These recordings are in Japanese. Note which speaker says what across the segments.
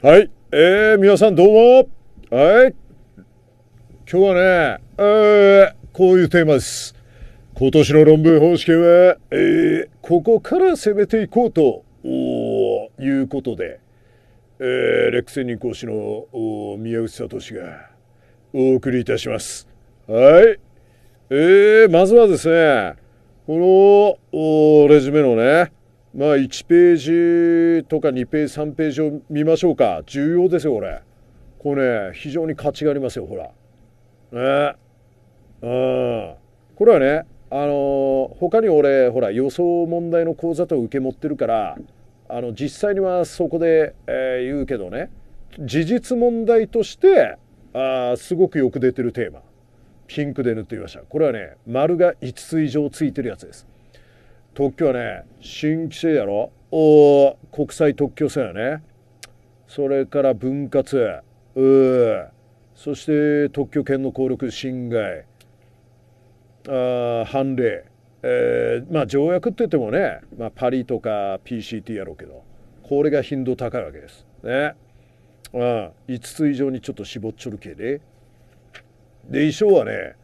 Speaker 1: はい。えー、皆さんどうも。はい。今日はね、えー、こういうテーマです。今年の論文方式は、えー、ここから攻めていこうということで、えー、レックセニン講師の宮内聡がお送りいたします。はい。えー、まずはですね、このレジュメのね、まあ1ページとか2ページ3ページを見ましょうか重要ですよこれこれね非常に価値がありますよほらねうんこれはねあの他に俺ほら予想問題の講座と受け持ってるからあの実際にはそこで、えー、言うけどね事実問題としてあすごくよく出てるテーマピンクで塗ってみましたこれはね丸が5つ以上ついてるやつです特許はね新規制やろお国際特許制やねそれから分割うそして特許権の効力侵害あ判例、えー、まあ条約って言ってもね、まあ、パリとか PCT やろうけどこれが頻度高いわけですねあ5つ以上にちょっと絞っちょるけでで衣装はね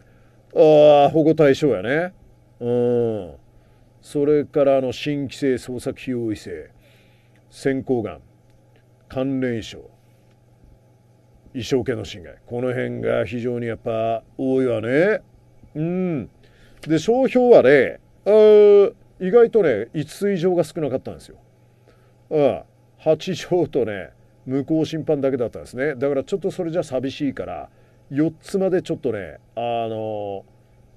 Speaker 1: ああ保護対象やねうんそれからあの新規制捜作費用異性先行がん関連衣装衣装系の侵害この辺が非常にやっぱ多いわねうんで商標はね意外とね5つ以上が少なかったんですよああ8条とね無効審判だけだったんですねだからちょっとそれじゃ寂しいから4つまでちょっとねあの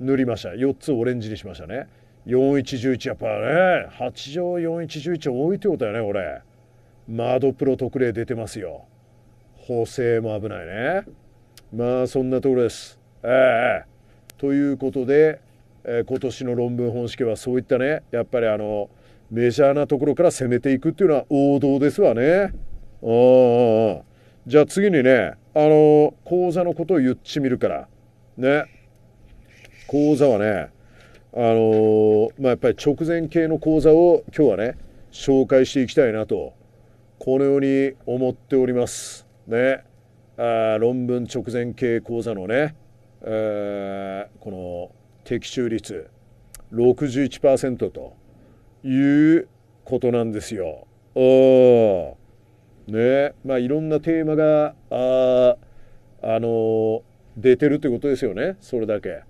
Speaker 1: 塗りました4つオレンジにしましたね4111やっぱね八条4111多いってことだよねこれ窓プロ特例出てますよ補正も危ないねまあそんなところですええということで、えー、今年の論文本式はそういったねやっぱりあのメジャーなところから攻めていくっていうのは王道ですわねうんじゃあ次にねあの講座のことを言ってみるからね講座はねあのー、まあ、やっぱり直前系の講座を今日はね紹介していきたいなとこのように思っておりますねあ論文直前系講座のね、えー、この的中率61%ということなんですよ。ねまあいろんなテーマがあ、あのー、出てるってことですよねそれだけ。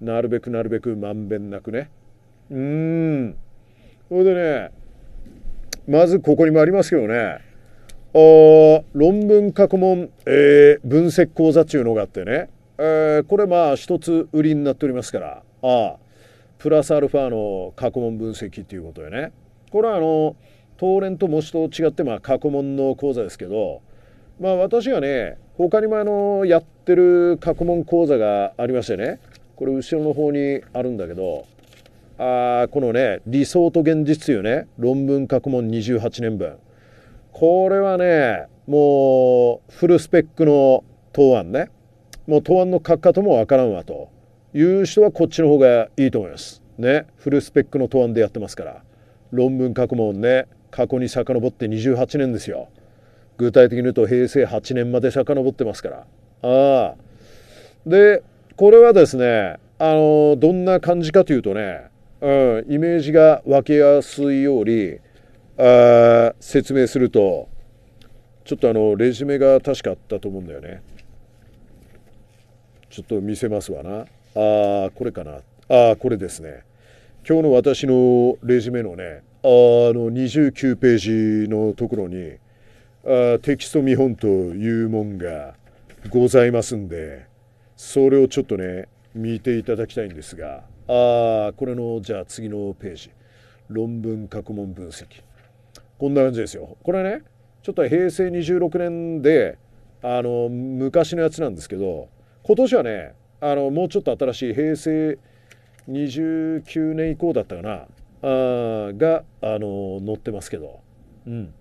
Speaker 1: なるべくなるべくまんべんなくねうんそれでねまずここにもありますけどねあ論文過去問、えー、分析講座中のがあってね、えー、これまあ一つ売りになっておりますからあプラスアルファの過去問分析っていうことでねこれはあの東連と模試と違ってまあ過去問の講座ですけどまあ私がね他にもあのやってる過去問講座がありましてねこれ後ろの方にあるんだけどあこのね理想と現実というね論文各問28年分これはねもうフルスペックの答案ねもう答案の書き方もわからんわという人はこっちの方がいいと思います。ねフルスペックの答案でやってますから論文各問ね過去に遡って28年ですよ。具体的に言うと平成8年まで遡ってますから。ああでこれはですね、あのどんな感じかというとね、うん、イメージが分けやすいようにあ説明するとちょっとあのレジュメが確かあったと思うんだよねちょっと見せますわなああ、これかなああこれですね今日の私のレジュメのねあの29ページのところにあテキスト見本というもんがございますんでそれをちょっとね見ていただきたいんですがああ、これのじゃあ次のページ論文過去問分析こんな感じですよこれねちょっと平成26年であの昔のやつなんですけど今年はねあのもうちょっと新しい平成29年以降だったかなあがあの載ってますけどうん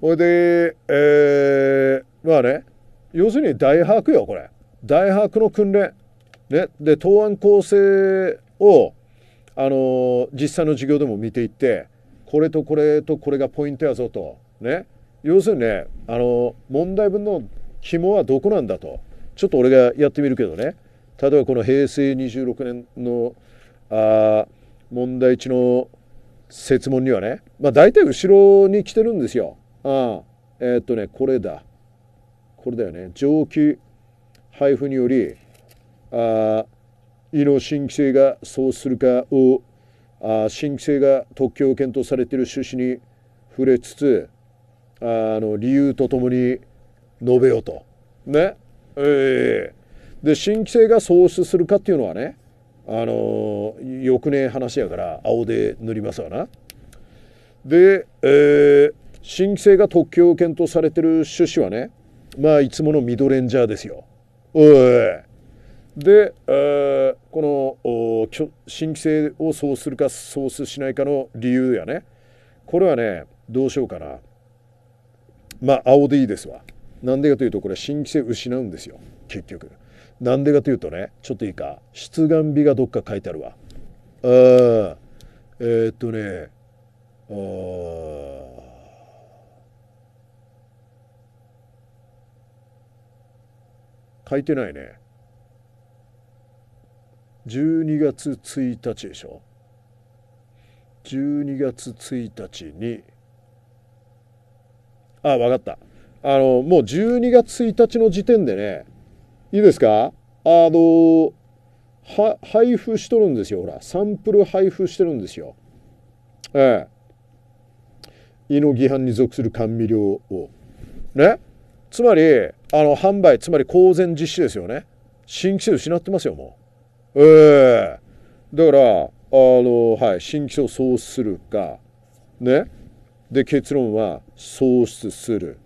Speaker 1: ほいでえー、まあね要するに大握よこれ大握の訓練、ね、で答案構成を、あの実際の授業でも見ていってこれとこれとこれがポイントやぞと、ね、要するにね、あの問題文の肝はどこなんだとちょっと俺がやってみるけどね例えばこの平成26年のあ問題1の設問にはね、まあ、大体後ろに来てるんですよ。あえー、っとねこれだこれだよね蒸気配布によりあ胃の新規性がそうするかをあ新規性が特許を検討されている趣旨に触れつつあの理由とともに述べようと。ねえー、で新規性が創出するかっていうのはねあの翌年話やから青で塗りますわな。で、えー、新規性が特許を検討されてる趣旨はねまあいつものミドレンジャーですよ。おいで、えー、この新規性をそうするかそうしないかの理由やねこれはねどうしようかなまあ青でいいですわなんでかというとこれ新規性失うんですよ結局なんでかというとねちょっといいか出願日がどっか書いてあるわあえー、っとねあ書いてないね12月1日でしょ12月1日にあ分かったあのもう12月1日の時点でねいいですかあのは配布しとるんですよほらサンプル配布してるんですよええ胃の規範に属する甘味料をねつまりあの販売つまり公然実施ですよね新規性失ってますよもうええー、だからあのはい新規性を創出するかねで結論は創出する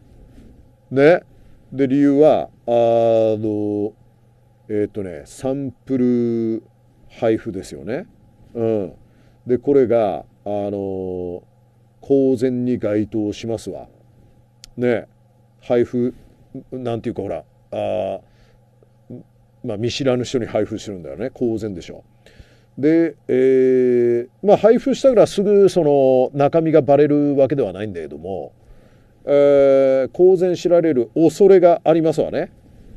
Speaker 1: ねで理由はあのえっ、ー、とねサンプル配布ですよねうんでこれがあの公然に該当しますわね配布なんていうかほらあ、まあ、見知らぬ人に配布するんだよね公然でしょ。で、えー、まあ配布したからすぐその中身がバレるわけではないんだけども、えー、公然知られる恐れがありますわね。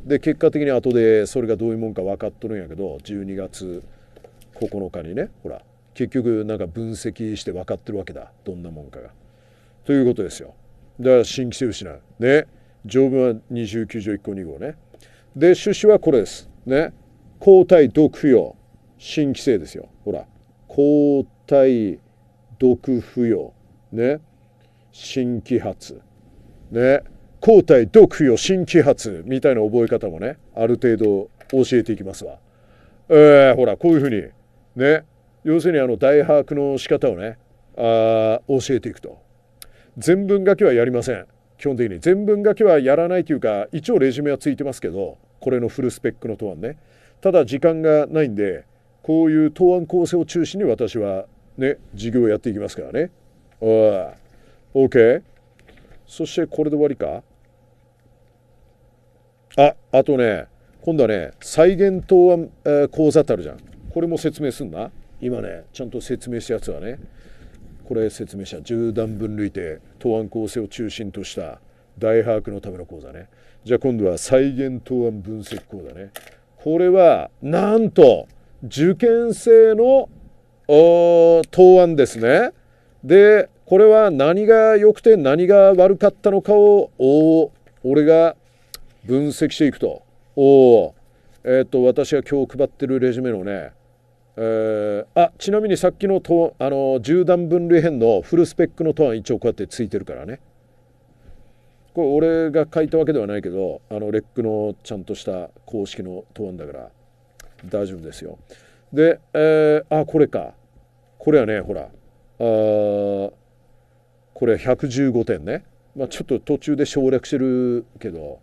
Speaker 1: で結果的に後でそれがどういうもんか分かっとるんやけど12月9日にねほら結局なんか分析して分かってるわけだどんなもんかが。ということですよ。だから新規性失う。ね。条文は29条1項2号ねで趣旨はこれですね抗体毒不要新規制ですよほら抗体毒不要ね新規発ね抗体毒不要新規発みたいな覚え方もねある程度教えていきますわえー、ほらこういうふうにね要するにあの大把握の仕方をねあ教えていくと全文書きはやりません基本的に全文書きはやらないというか一応レジュメはついてますけどこれのフルスペックの答案ねただ時間がないんでこういう答案構成を中心に私はね授業をやっていきますからねおー OK そしてこれで終わりかああとね今度はね再現答案、えー、講座ってあるじゃんこれも説明すんな今ねちゃんと説明したやつはねこれ説明した十段分類定答案構成を中心とした大把握のための講座ねじゃあ今度は再現答案分析講座ねこれはなんと受験生の答案ですねでこれは何が良くて何が悪かったのかを俺が分析していくとお、えーと、と私が今日配ってるレジュメのねえー、あちなみにさっきのとあの10段分類編のフルスペックの答案一応こうやってついてるからねこれ俺が書いたわけではないけどあのレックのちゃんとした公式の答案だから大丈夫ですよで、えー、あこれかこれはねほらあこれ115点ね、まあ、ちょっと途中で省略してるけど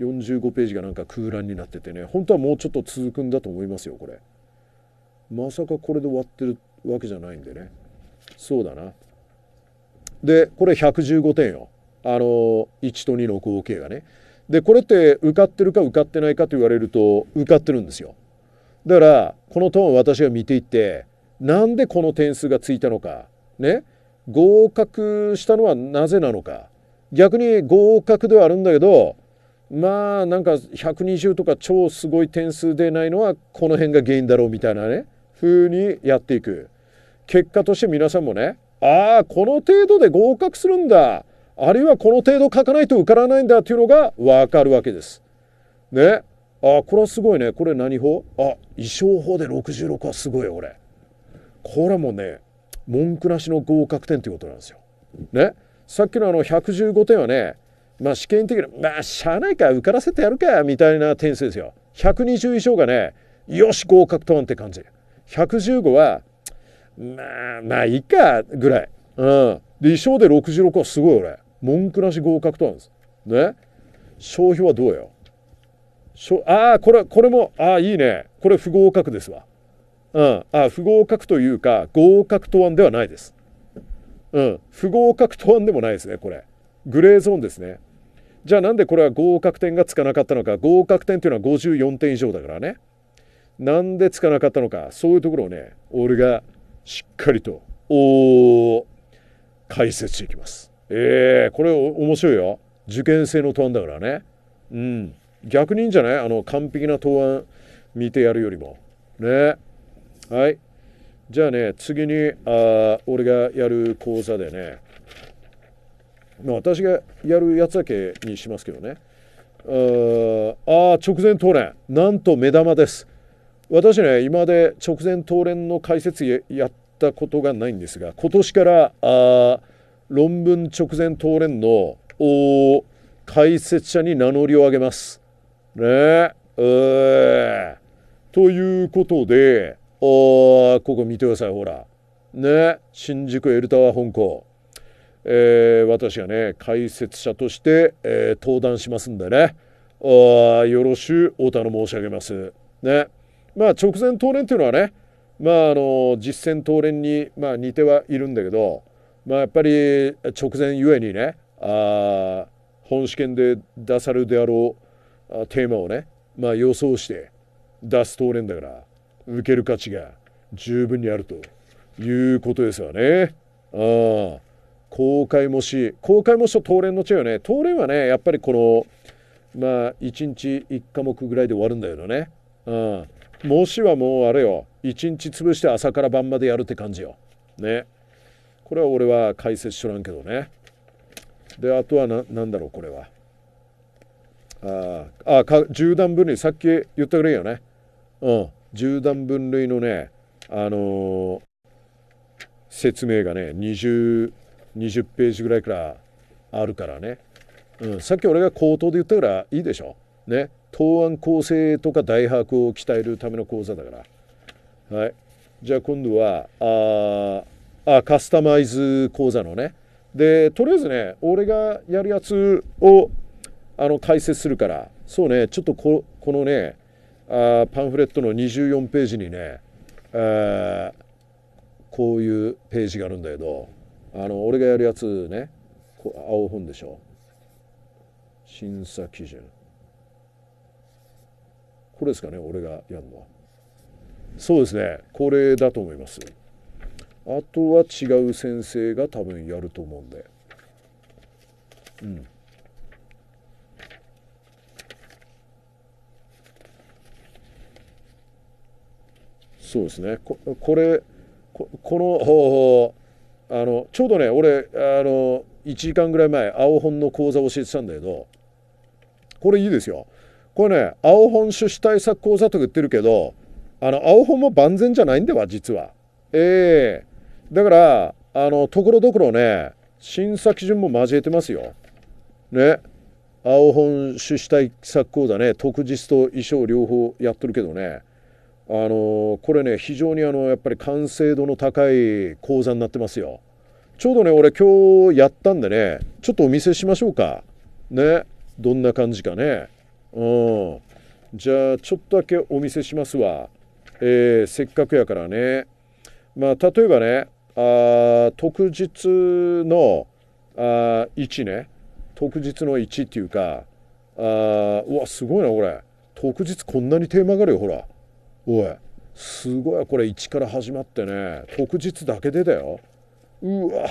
Speaker 1: 45ページがなんか空欄になっててね本当はもうちょっと続くんだと思いますよこれ。まさかこれで終わってるわけじゃないんでねそうだなでこれ115点よあの1と2の合計がねでこれって受かってるか受かってないかと言われると受かってるんですよだからこのトーンを私が見ていってなんでこの点数がついたのかね合格したのはなぜなのか逆に合格ではあるんだけどまあなんか120とか超すごい点数でないのはこの辺が原因だろうみたいなね風にやっていく結果として皆さんもねああこの程度で合格するんだあるいはこの程度書かないと受からないんだというのが分かるわけです。ねあこれはすごいねこれ何法あ衣装法で66はすごいよこれこれもね文句なしの合格点ということなんですよ。ねさっきのあの115点はねまあ試験的なまあしゃあないか受からせてやるかみたいな点数ですよ。120以上がねよし合格とはんって感じ。115は、まあ、まあいいか、ぐらい。うん。で、衣装で66はすごい俺。文句なし合格となんです。ね。消費はどうよ。ああ、これ、これも、ああ、いいね。これ不合格ですわ。うん。あ不合格というか、合格答案ではないです。うん。不合格答案でもないですね、これ。グレーゾーンですね。じゃあなんでこれは合格点がつかなかったのか。合格点というのは54点以上だからね。なんでつかなかったのかそういうところをね俺がしっかりとお解説していきます。えー、これ面白いよ受験生の答案だからね。うん、逆にいいんじゃないあの完璧な答案見てやるよりも。ね。はい。じゃあね、次にあ俺がやる講座でね、まあ、私がやるやつだけにしますけどね。ああ、直前答ね、なんと目玉です。私ね今まで直前東連の解説やったことがないんですが今年からあ論文直前東連の解説者に名乗りを上げます。ねえということでここ見てくださいほらね新宿エルタワー本校、えー、私がね解説者として、えー、登壇しますんでねあよろしゅうお頼申し上げます。ねまあ直前討練っていうのはねまああの実践討練に、まあ、似てはいるんだけど、まあ、やっぱり直前ゆえにねあ本試験で出されるであろうテーマをね、まあ、予想して出す討練だから受ける価値が十分にあるということですよね。あ公開模試公開模試と当練の違いはね当練はねやっぱりこのまあ1日1科目ぐらいで終わるんだけどね。うんもしはもうあれよ一日潰して朝から晩までやるって感じよ。ね。これは俺は解説しとらんけどね。であとは何だろうこれは。ああか縦段分類さっき言ったぐらいよね。うん。縦段分類のねあのー、説明がね 20, 20ページぐらいからあるからね、うん、さっき俺が口頭で言ったからいいでしょ。ね。答案構成とか大白を鍛えるための講座だから。はい。じゃあ今度は、ああ、カスタマイズ講座のね。で、とりあえずね、俺がやるやつをあの解説するから、そうね、ちょっとここのねあ、パンフレットの24ページにね、あこういうページがあるんだけど、あの俺がやるやつね、こ青本でしょ。審査基準。これですかね俺がやるのはそうですねこれだと思いますあとは違う先生が多分やると思うんでうんそうですねここれこの方法あのちょうどね俺あの1時間ぐらい前青本の講座を教えてたんだけどこれいいですよこれね青本種子対策講座と言ってるけどあの青本も万全じゃないんでは実は。ええー、だからあのところどころね審査基準も交えてますよ。ね青本種子対策講座ね特実と衣装両方やっとるけどねあのこれね非常にあのやっぱり完成度の高い講座になってますよ。ちょうどね俺今日やったんでねちょっとお見せしましょうか。ねどんな感じかね。うんじゃあちょっとだけお見せしますわ、えー、せっかくやからねまあ例えばねあ特日のあ1ね特日の1っていうかあうわすごいなこれ特日こんなにテーマがあるよほらおいすごいこれ1から始まってね特日だけでだようわ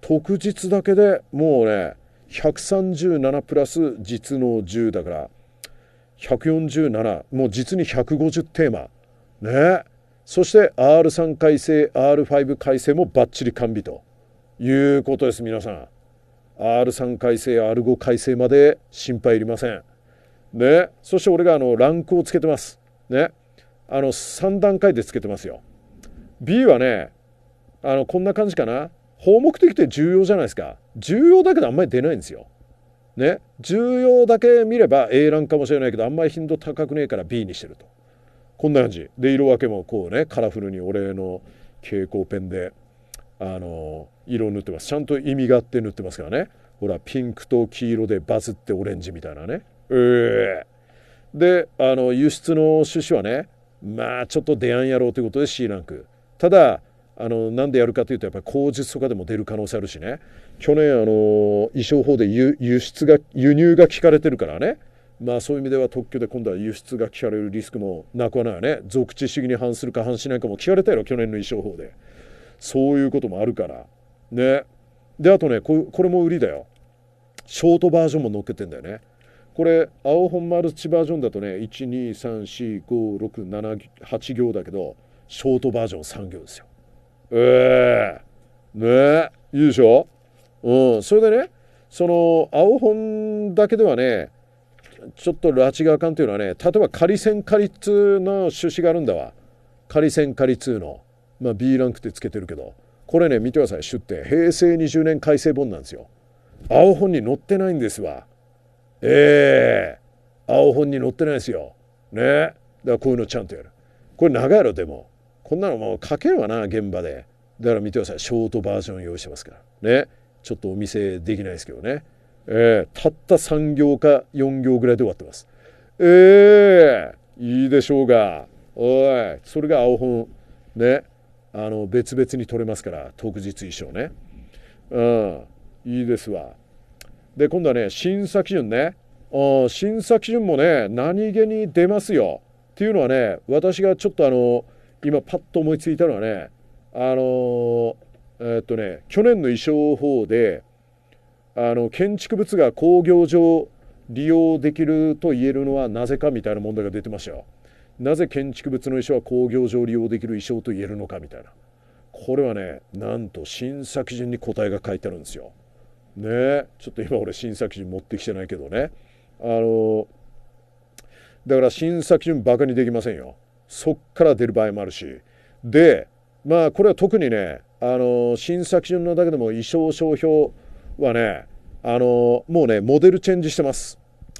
Speaker 1: 特日だけでもうね137プラス実の10だから147もう実に150テーマねそして R3 改正 R5 改正もバッチリ完備ということです皆さん R3 改正 R5 改正まで心配いりませんねそして俺があのランクをつけてますねあの3段階でつけてますよ B はねあのこんな感じかな法目的って重要じゃないですか重要だけどあんまり出ないんですよね重要だけ見れば A ランかもしれないけどあんまり頻度高くねえから B にしてるとこんな感じで色分けもこうねカラフルに俺の蛍光ペンであの色を塗ってますちゃんと意味があって塗ってますからねほらピンクと黄色でバズってオレンジみたいなねええー、であの輸出の趣旨はねまあちょっと出やんやろうということで C ランクただあのなんでやるかというとやっぱり口述とかでも出る可能性あるしね去年あの衣装法で輸出が輸入が聞かれてるからねまあそういう意味では特許で今度は輸出が聞かれるリスクもなくはないよね属地主義に反するか反しないかも聞かれたやろ去年の衣装法でそういうこともあるからねであとねこれも売りだよショートバージョンも乗っけてんだよねこれ青本マルチバージョンだとね1234567行だけどショートバージョン3行ですよええー、ねえいいでしょうん、それでねその青本だけではねちょっと拉致があというのはね例えば仮線仮通の趣旨があるんだわ仮線仮通の、まあ、B ランクってつけてるけどこれね見てください出典平成20年改正本なんですよ青本に載ってないんですわええー、青本に載ってないですよねだからこういうのちゃんとやるこれ長いやろでもこんなのもう書けんわな現場でだから見てくださいショートバージョン用意してますからねちょっとお見せできないですけどね、えー、たった3行か4行ぐらいで終わってます。えー、いいでしょうがおいそれが青本ねあの別々に取れますから特実衣装ねうんいいですわで今度はね審査基準ね審査基準もね何気に出ますよっていうのはね私がちょっとあの今パッと思いついたのはねあのーえっとね、去年の衣装法で、あの、建築物が工業上利用できると言えるのはなぜかみたいな問題が出てましたよ。なぜ建築物の衣装は工業上利用できる衣装と言えるのかみたいな。これはね、なんと新作順に答えが書いてあるんですよ。ねちょっと今俺新作順持ってきてないけどね。あの、だから新作順、準バカにできませんよ。そっから出る場合もあるし。で、まあこれは特にね、あの新作順のだけでも衣装商標はねあのもうねモデルチェンジしてます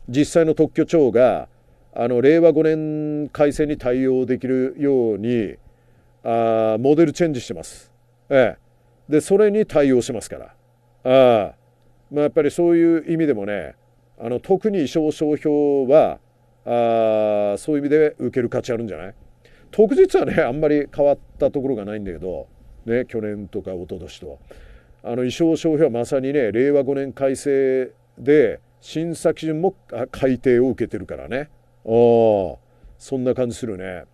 Speaker 1: 実際の特許庁があの令和5年改正に対応できるようにあモデルチェンジしてます、ええ、でそれに対応しますからあ、まあ、やっぱりそういう意味でもねあの特に衣装商標はあそういう意味で受ける価値あるんじゃない特実はねあんまり変わったところがないんだけどね、去年とか一昨年と。あの衣装消費はまさにね令和5年改正で審査基準も改定を受けてるからねあそんな感じするね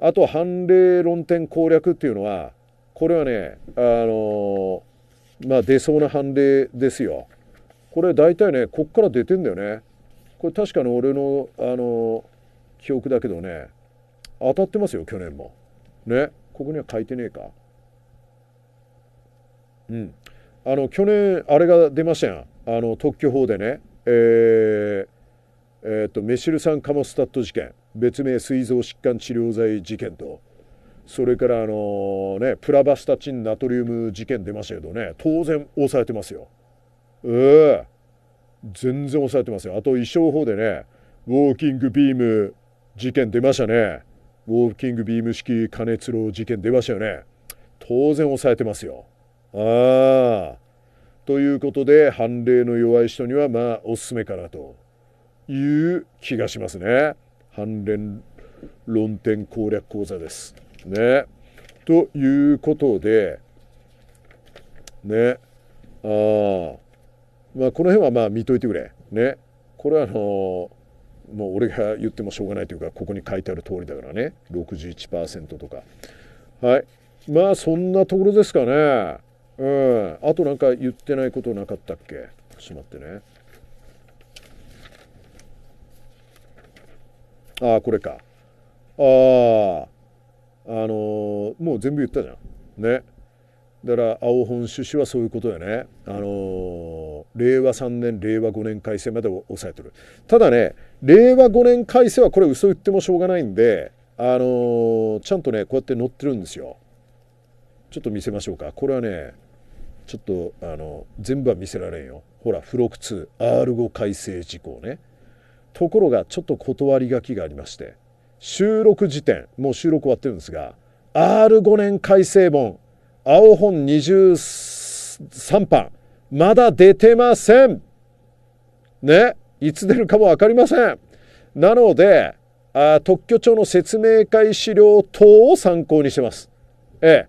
Speaker 1: あと判例論点攻略っていうのはこれはねあのー、まあ出そうな判例ですよこれ大体ねこっから出てんだよねこれ確かに俺のあのー、記憶だけどね当たってますよ去年もねここには書いてねえかうん、あの去年あれが出ましたやんあの特許法でねえー、えー、とメシル酸カモスタット事件別名膵臓疾患治療剤事件とそれからあのねプラバスタチンナトリウム事件出ましたけどね当然抑えてますよええー、全然抑えてますよあと衣装法でねウォーキングビーム事件出ましたねウォーキングビーム式加熱炉事件出ましたよね当然抑えてますよああ。ということで、判例の弱い人には、まあ、おすすめかなという気がしますね。判例論点攻略講座です。ね。ということで、ね。ああ。まあ、この辺はまあ見といてくれ。ね。これはあのー、もう俺が言ってもしょうがないというか、ここに書いてある通りだからね。61%とか。はい。まあ、そんなところですかね。うん。あとなんか言ってないことなかったっけしまってね。ああ、これか。ああ。あのー、もう全部言ったじゃん。ね。だから青本種子はそういうことよね。あのー、令和3年、令和5年改正までを抑えてる。ただね、令和5年改正はこれ嘘言ってもしょうがないんで、あのー、ちゃんとね、こうやって載ってるんですよ。ちょっと見せましょうか。これはね、ちょっとあの全部は見せられんよほら付録 2R5 改正事項ねところがちょっと断り書きがありまして収録時点もう収録終わってるんですが R5 年改正本青本23版まだ出てませんねいつ出るかも分かりませんなのであ特許庁の説明会資料等を参考にしてますええ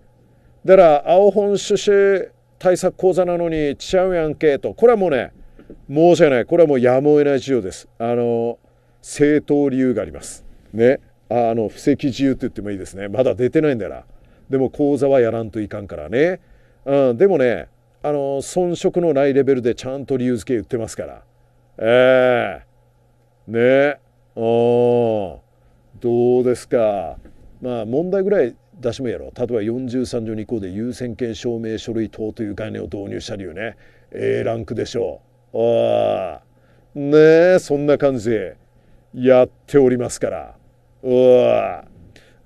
Speaker 1: だから青本趣旨対策講座なのにちゃうやんけとこれはもうね申し訳ないこれはもうやむを得ない事情ですあの正当理由がありますねあの不石自由って言ってもいいですねまだ出てないんだなでも講座はやらんといかんからね、うん、でもねあの遜色のないレベルでちゃんと理由付け言ってますからええー、ねあどうですかまあ問題ぐらい出しもやろ例えば43条2項で優先権証明書類等という概念を導入した理由ね A ランクでしょうああねえそんな感じやっておりますからわ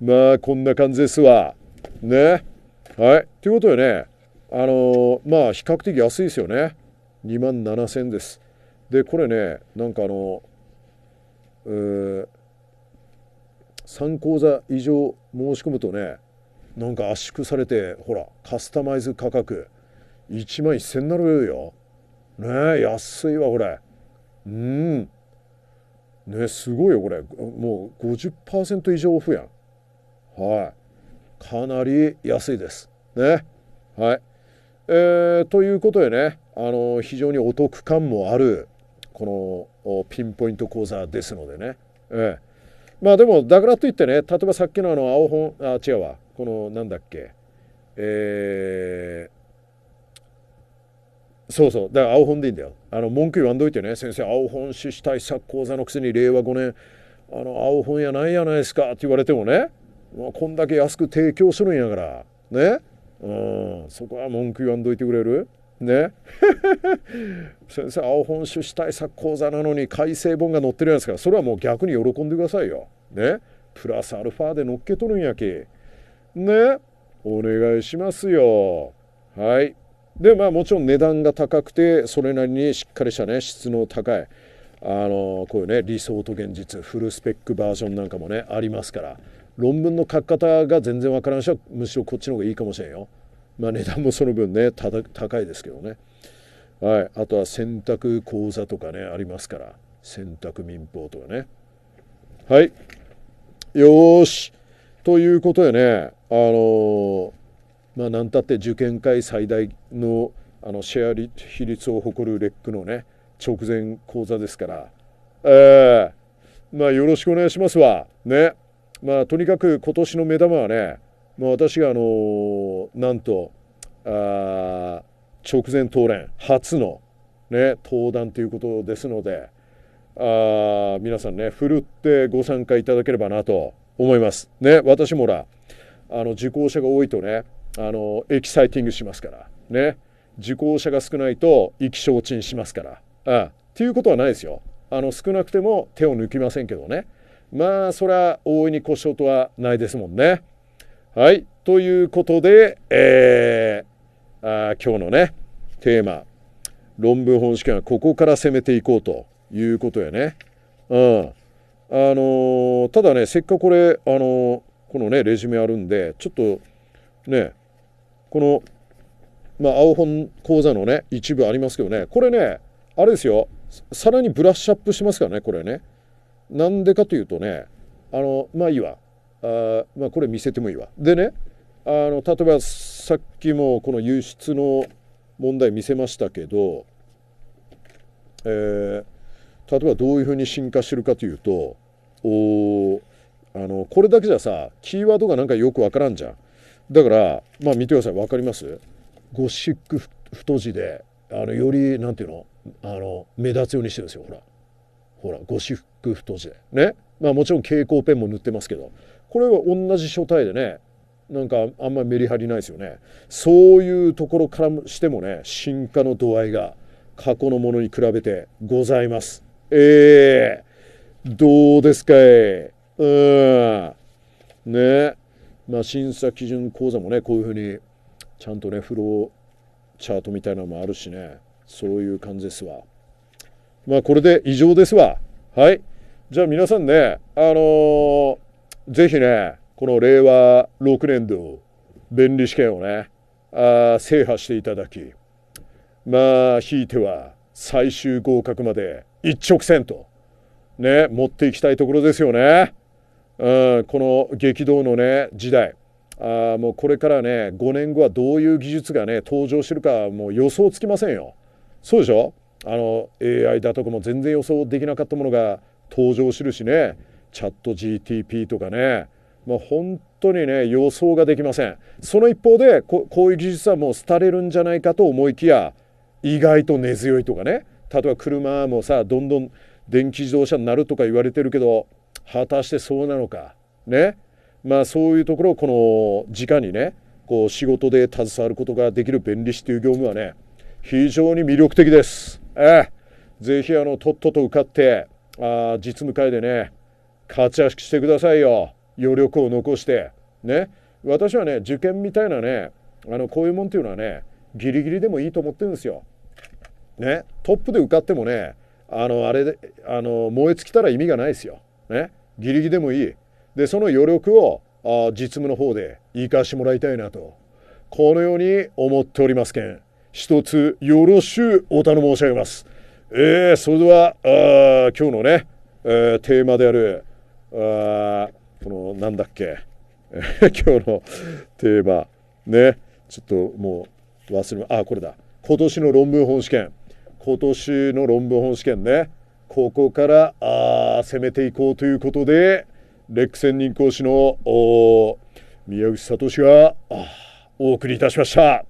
Speaker 1: まあこんな感じですわねはいということでねあのー、まあ比較的安いですよね2万7000円ですでこれねなんかあの、えー、3口座以上申し込むとねなんか圧縮されてほらカスタマイズ価格1万1000になるよ。ねえ安いわこれ。うんねすごいよこれもう50%以上オフやんはいかなり安いですねはいえー、ということでねあの非常にお得感もあるこのピンポイント講座ですのでねええーまあでもだからといってね例えばさっきのあの青本あ違うわこのなんだっけえーそうそうだから青本でいいんだよあの文句言わんといてね先生青本種子対策講座のくせに令和5年あの青本やないやないですかって言われてもね、まあ、こんだけ安く提供するんやからねうんそこは文句言わんといてくれるね 先生青本種子対策講座なのに改正本が載ってるやつからそれはもう逆に喜んでくださいよ。ねプラスアルファで乗っけとるんやけ。ねお願いしますよ。はい。でまあもちろん値段が高くてそれなりにしっかりしたね質の高いあのこういうね理想と現実フルスペックバージョンなんかもねありますから論文の書き方が全然わからん人はむしろこっちの方がいいかもしれんよ。まあ、値段もその分ね高いですけどね、はい、あとは洗濯講座とかねありますから洗濯民法とかねはいよしということでねあのまあ何たって受験会最大のあのシェア比率を誇るレックのね直前講座ですからえー、まあよろしくお願いしますわねまあとにかく今年の目玉はねもう私があのなんとあ直前当連初の、ね、登壇ということですのであ皆さんねふるってご参加いただければなと思います。ね、私もらあの受講者が多いとねあのエキサイティングしますからね受講者が少ないと意気消沈しますからあっていうことはないですよあの少なくても手を抜きませんけどねまあそれは大いに故障とはないですもんね。はい。ということで、えー、あ今日のね、テーマ、論文本試験はここから攻めていこうということやね。うん。あのー、ただね、せっかくこれ、あのー、このね、レジュメあるんで、ちょっと、ね、この、まあ、青本講座のね、一部ありますけどね、これね、あれですよ、さらにブラッシュアップしますからね、これね。なんでかというとね、あの、まあいいわ。あまあ、これ見せてもいいわ。でねあの例えばさっきもこの輸出の問題見せましたけど、えー、例えばどういうふうに進化してるかというとおあのこれだけじゃさキーワードがなんかよくわからんじゃん。だからまあ見てください分かりますゴシック太字であのよりなんていうのあの目立つようにしてるんですよほらほらゴシック太字でねまあもちろん蛍光ペンも塗ってますけどこれは同じ書体でねなんかあんまりメリハリないですよねそういうところからしてもね進化の度合いが過去のものに比べてございますええー、どうですかいうんねまあ審査基準講座もねこういうふうにちゃんとねフローチャートみたいなのもあるしねそういう感じですわまあこれで以上ですわはいじゃあ皆さんねあのーぜひね、この令和6年度、便利試験をね、あ制覇していただき、まあ、ひいては最終合格まで一直線と、ね、持っていきたいところですよね。うん、この激動のね、時代。あもうこれからね、5年後はどういう技術がね、登場してるか、もう予想つきませんよ。そうでしょあの、AI だとかも全然予想できなかったものが登場してるしね。チャット GTP とかね、まあ、本当にね予想ができませんその一方でこういう技術はもう廃れるんじゃないかと思いきや意外と根強いとかね例えば車もさどんどん電気自動車になるとか言われてるけど果たしてそうなのかねまあそういうところをこの直にねこう仕事で携わることができる利理士という業務はね非常に魅力的です。ええ、ぜひあのとっとと受かってあ実務会でね活躍してくださいよ余力を残してね私はね受験みたいなねあのこういうもんっていうのはねギリギリでもいいと思ってるんですよ。ねトップで受かってもねあのあれであの燃え尽きたら意味がないですよ。ねギリギリでもいい。でその余力をあ実務の方で生かしてもらいたいなとこのように思っておりますけん一つよろしゅうお頼申し上げます。えー、それではあ今日のね、えー、テーマであるあこのなんだっけ 今日のテーマねちょっともう忘れあこれだ今年の論文本試験今年の論文本試験ねここからあ攻めていこうということでレック専任講師の宮口聡がお送りいたしました、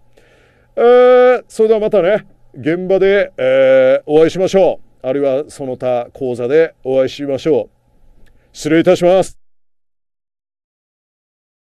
Speaker 1: えー、それではまたね現場で、えー、お会いしましょうあるいはその他講座でお会いしましょう失礼いたします。